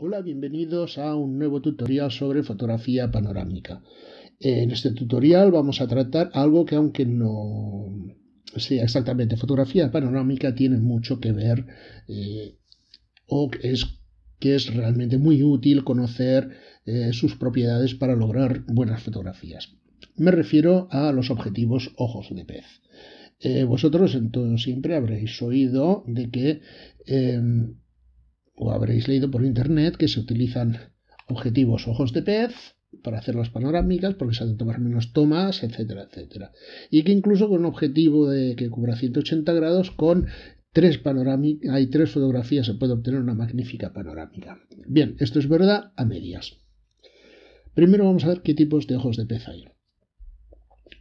Hola, bienvenidos a un nuevo tutorial sobre fotografía panorámica. En este tutorial vamos a tratar algo que aunque no sea exactamente fotografía panorámica, tiene mucho que ver eh, o es que es realmente muy útil conocer eh, sus propiedades para lograr buenas fotografías. Me refiero a los objetivos ojos de pez. Eh, vosotros vosotros todo siempre habréis oído de que o habréis leído por internet que se utilizan objetivos ojos de pez para hacer las panorámicas porque se han de tomar menos tomas, etcétera, etcétera. Y que incluso con un objetivo de que cubra 180 grados con tres panorámicas, hay tres fotografías se puede obtener una magnífica panorámica. Bien, esto es verdad a medias. Primero vamos a ver qué tipos de ojos de pez hay.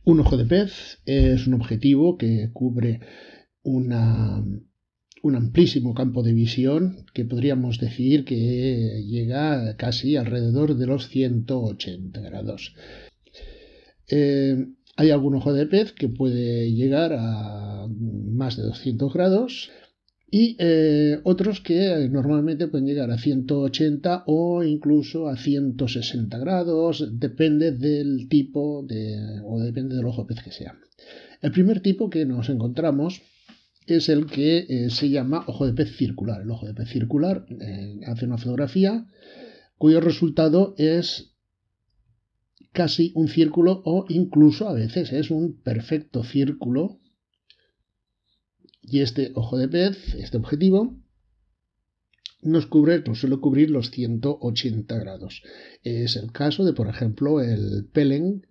Un ojo de pez es un objetivo que cubre una un amplísimo campo de visión que podríamos decir que llega casi alrededor de los 180 grados. Eh, hay algún ojo de pez que puede llegar a más de 200 grados y eh, otros que normalmente pueden llegar a 180 o incluso a 160 grados, depende del tipo de, o depende del ojo de pez que sea. El primer tipo que nos encontramos es el que eh, se llama ojo de pez circular. El ojo de pez circular eh, hace una fotografía cuyo resultado es casi un círculo o incluso a veces es un perfecto círculo. Y este ojo de pez, este objetivo, nos cubre, nos suele cubrir los 180 grados. Es el caso de, por ejemplo, el Pelen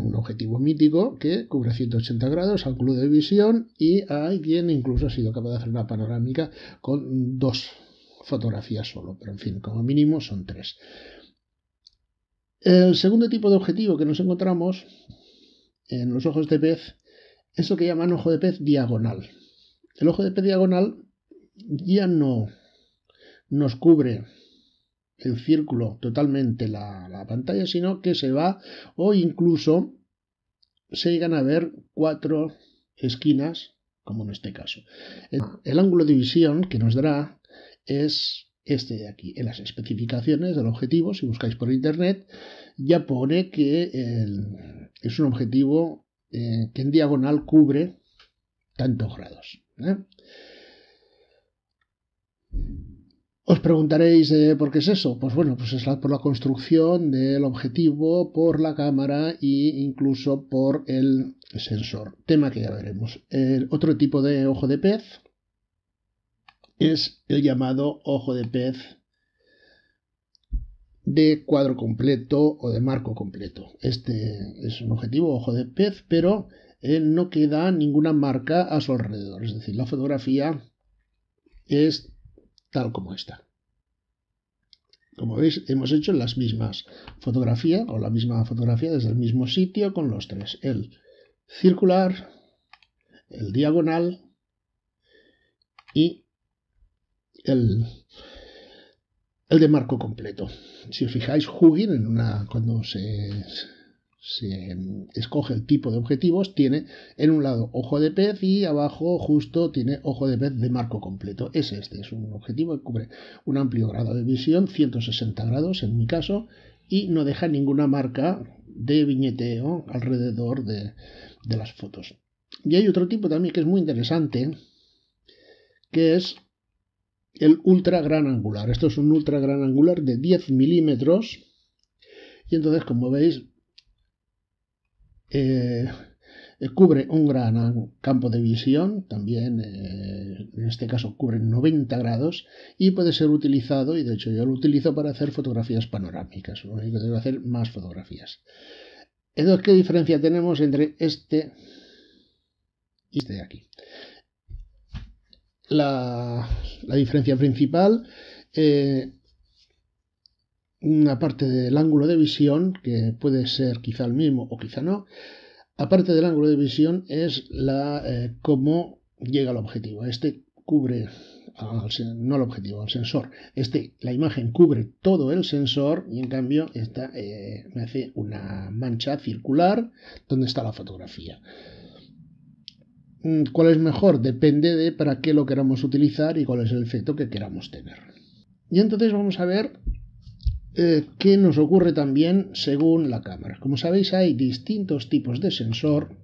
un objetivo mítico que cubre 180 grados, al club de visión y hay quien incluso ha sido capaz de hacer una panorámica con dos fotografías solo, pero en fin, como mínimo son tres. El segundo tipo de objetivo que nos encontramos en los ojos de pez es lo que llaman ojo de pez diagonal. El ojo de pez diagonal ya no nos cubre el círculo totalmente la, pantalla, sino que se va o incluso se llegan a ver cuatro esquinas, como en este caso. El, ángulo de visión que nos dará es este de aquí. En las especificaciones del objetivo, si buscáis por internet, ya pone que es un objetivo eh, que en diagonal cubre tantos grados. ¿eh? Os preguntaréis eh, por qué es eso. Pues bueno, pues es por la construcción del objetivo, por la cámara e incluso por el sensor. Tema que ya veremos. El otro tipo de ojo de pez es el llamado ojo de pez de cuadro completo o de marco completo. Este es un objetivo ojo de pez, pero eh, no queda ninguna marca a su alrededor. Es decir, la fotografía es tal como está. Como veis, hemos hecho las mismas fotografías, o la misma fotografía desde el mismo sitio con los tres. El circular, el diagonal y el, el de marco completo. Si os fijáis, Hugin, en una, cuando se, se em, escoge el tipo de objetivos, tiene en un lado ojo de pez y abajo justo tiene ojo de pez de marco completo. Es este, es un objetivo que cubre un amplio grado de visión, 160 grados en mi caso, y no deja ninguna marca de viñeteo alrededor de, las fotos. Y hay otro tipo también que es muy interesante, que es el ultra gran angular. Esto es un ultra gran angular de 10 milímetros. Y entonces, como veis, eh, eh, cubre un gran campo de visión, también eh, en este caso cubre 90 grados y puede ser utilizado, y de hecho yo lo utilizo para hacer fotografías panorámicas, lo único que tengo que hacer más fotografías. Entonces, ¿qué diferencia tenemos entre este y este de aquí? La, la diferencia principal eh, aparte del ángulo de visión, que puede ser quizá el mismo o quizá no, aparte del ángulo de visión es la eh, cómo llega al objetivo. Este cubre no al objetivo, al sensor. Este, la imagen cubre todo el sensor y en cambio esta eh, me hace una mancha circular donde está la fotografía. Mm, ¿Cuál es mejor? Depende de para qué lo queramos utilizar y cuál es el efecto que queramos tener. Y entonces vamos a ver eh, ¿Qué nos ocurre también según la cámara. Como sabéis hay distintos tipos de sensor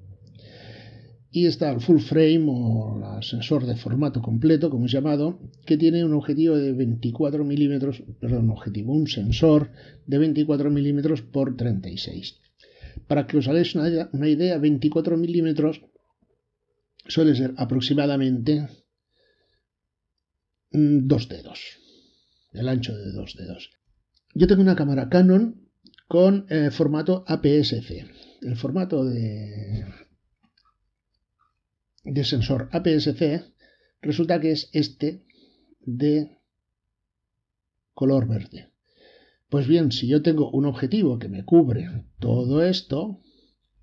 y está el full frame o el sensor de formato completo, como es llamado, que tiene un objetivo de 24 milímetros, perdón, un objetivo, un sensor de 24 milímetros por 36. Para que os hagáis una, una idea, 24 milímetros suele ser aproximadamente mm, dos dedos, el ancho de dos dedos yo tengo una cámara Canon con eh, formato APS-C. El formato de, de sensor APS-C resulta que es este de color verde. Pues bien, si yo tengo un objetivo que me cubre todo esto,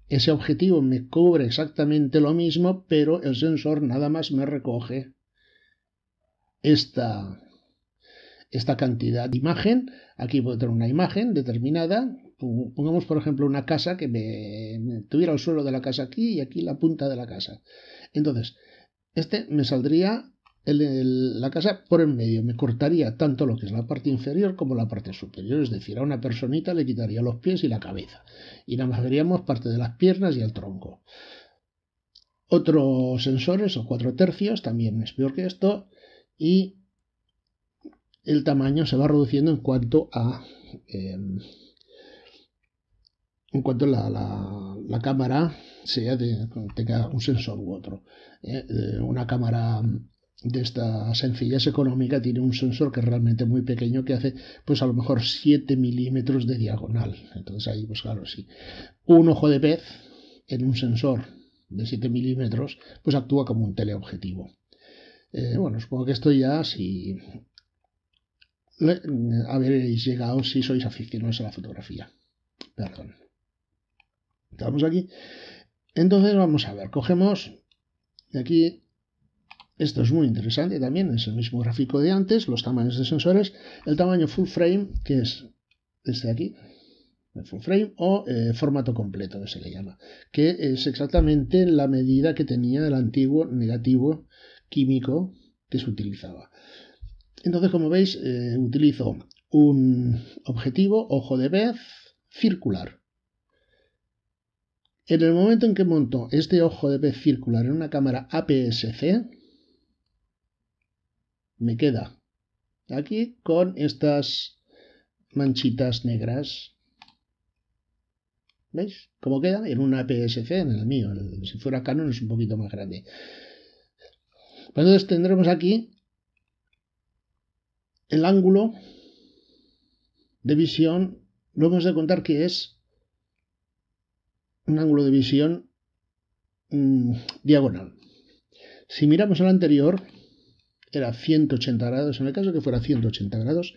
ese objetivo me cubre exactamente lo mismo, pero el sensor nada más me recoge esta, esta cantidad de imagen. Aquí puedo tener una imagen determinada. Pongamos, por ejemplo, una casa que me, tuviera el suelo de la casa aquí y aquí la punta de la casa. Entonces, este me saldría la casa por en medio. Me cortaría tanto lo que es la parte inferior como la parte superior. Es decir, a una personita le quitaría los pies y la cabeza. Y nada más veríamos parte de las piernas y el tronco. Otros sensores o cuatro tercios, también es peor que esto. Y el tamaño se va reduciendo en cuanto a em, en cuanto la, la, cámara sea de, tenga un sensor u otro. ¿eh? Eh, una cámara de esta sencillez económica tiene un sensor que es realmente muy pequeño que hace pues a lo mejor 7 milímetros de diagonal. Entonces ahí pues claro, sí. Un ojo de pez en un sensor de 7 milímetros pues actúa como un teleobjetivo. Eh, bueno, supongo que esto ya si haberéis eh, llegado si sois aficionados a la fotografía. Perdón. Estamos aquí. Entonces vamos a ver, cogemos de aquí, esto es muy interesante también, es el mismo gráfico de antes, los tamaños de sensores, el tamaño full frame, que es este de aquí, full frame, o eh, formato completo que se le llama, que es exactamente la medida que tenía el antiguo negativo químico que se utilizaba. Entonces, como veis, eh, utilizo un objetivo, ojo de vez, circular. En el momento en que monto este ojo de vez circular en una cámara APS-C, me queda aquí con estas manchitas negras. ¿Veis cómo queda? En una APS-C, en el mío. Si fuera Canon es un poquito más grande. Pues entonces tendremos aquí el ángulo de visión lo hemos de contar que es un ángulo de visión mm, diagonal. Si miramos al anterior, era 180 grados, en el caso que fuera 180 grados,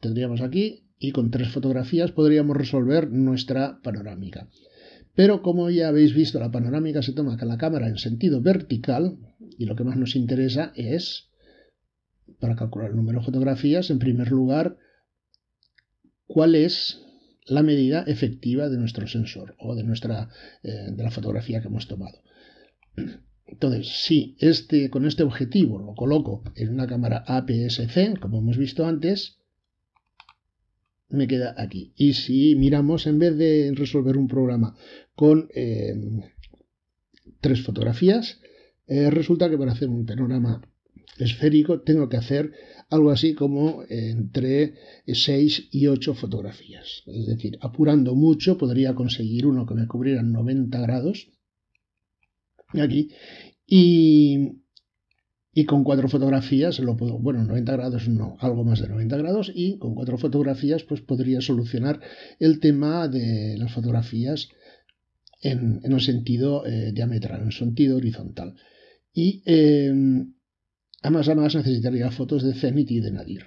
tendríamos aquí y con tres fotografías podríamos resolver nuestra panorámica. Pero como ya habéis visto, la panorámica se toma con la cámara en sentido vertical y lo que más nos interesa es para calcular el número de fotografías, en primer lugar, cuál es la medida efectiva de nuestro sensor o de, nuestra, eh, la fotografía que hemos tomado. Entonces, si este, con este objetivo lo coloco en una cámara APS-C, como hemos visto antes, me queda aquí. Y si miramos, en vez de resolver un programa con eh, tres fotografías, eh, resulta que para hacer un panorama esférico tengo que hacer algo así como entre 6 y 8 fotografías. Es decir, apurando mucho podría conseguir uno que me cubriera 90 grados aquí y, y con cuatro fotografías lo puedo, bueno, 90 grados no, algo más de 90 grados y con cuatro fotografías pues podría solucionar el tema de las fotografías en, un sentido eh, diametral, en un sentido horizontal. Y em, Además, además necesitaría fotos de Zenit y de Nadir.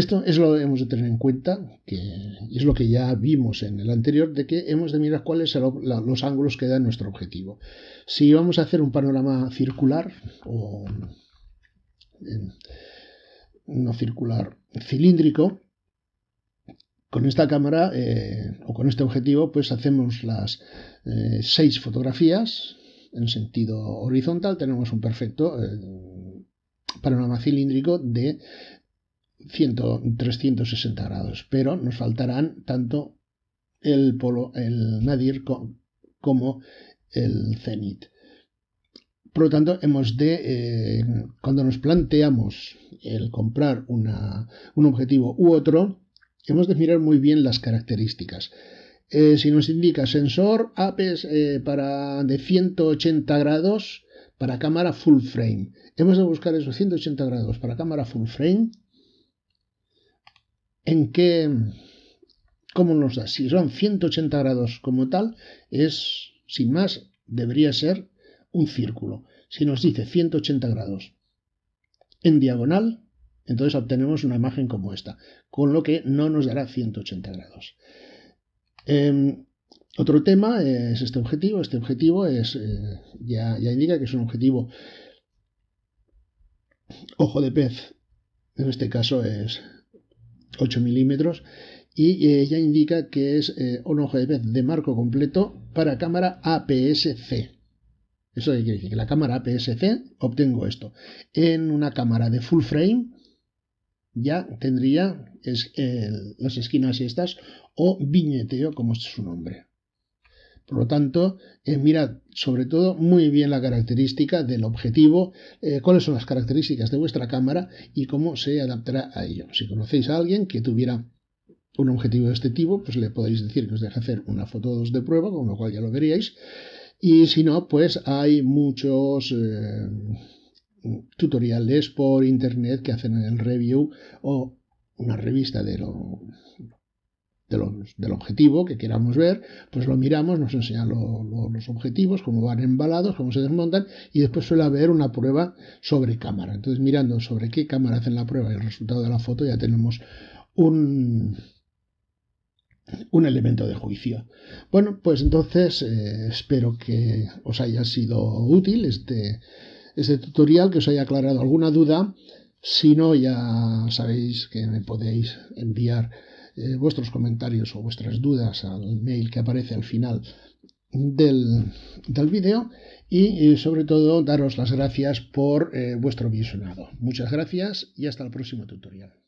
Esto es lo que hemos de tener en cuenta, que es lo que ya vimos en el anterior, de que hemos de mirar cuáles son los ángulos que da nuestro objetivo. Si vamos a hacer un panorama circular o no circular, cilíndrico, con esta cámara eh, o con este objetivo, pues hacemos las eh, seis fotografías en sentido horizontal tenemos un perfecto eh, panorama cilíndrico de 360 grados, pero nos faltarán tanto el, polo, el nadir como el cenit. Por lo tanto, hemos de, eh, cuando nos planteamos el comprar un objetivo u otro, hemos de mirar muy bien las características. Eh, si nos indica sensor APS eh, para, de 180 grados para cámara full frame. Hemos de buscar esos 180 grados para cámara full frame. ¿En qué? ¿Cómo nos da? Si son 180 grados como tal, es, sin más, debería ser un círculo. Si nos dice 180 grados en diagonal, entonces obtenemos una imagen como esta, con lo que no nos dará 180 grados. Em, otro tema es este objetivo. Este objetivo es, eh, ya, indica que es un objetivo ojo de pez. En este caso es 8 milímetros. Y eh, ya indica que es eh, un ojo de pez de marco completo para cámara APS-C. ¿Eso quiere decir? Que la cámara APS-C obtengo esto. En una cámara de full frame, ya tendría es, las esquinas y estas o viñeteo como es su nombre. Por lo tanto, eh, mirad sobre todo muy bien la característica del objetivo, eh, cuáles son las características de vuestra cámara y cómo se adaptará a ello. Si conocéis a alguien que tuviera un objetivo de este tipo, pues le podéis decir que os deje hacer una foto 2 de prueba, con lo cual ya lo veríais. Y si no, pues hay muchos... Eh, tutoriales por internet que hacen en el review o una revista de lo, los, del objetivo que queramos ver, pues lo miramos, nos enseñan los objetivos, cómo van embalados, cómo se desmontan y después suele haber una prueba sobre cámara. Entonces mirando sobre qué cámara hacen la prueba y el resultado de la foto ya tenemos un, un elemento de juicio. Bueno, pues entonces eh, espero que os haya sido útil este este tutorial, que os haya aclarado alguna duda. Si no, ya sabéis que me podéis enviar eh, vuestros comentarios o vuestras dudas al mail que aparece al final del, vídeo y eh, sobre todo daros las gracias por eh, vuestro visionado. Muchas gracias y hasta el próximo tutorial.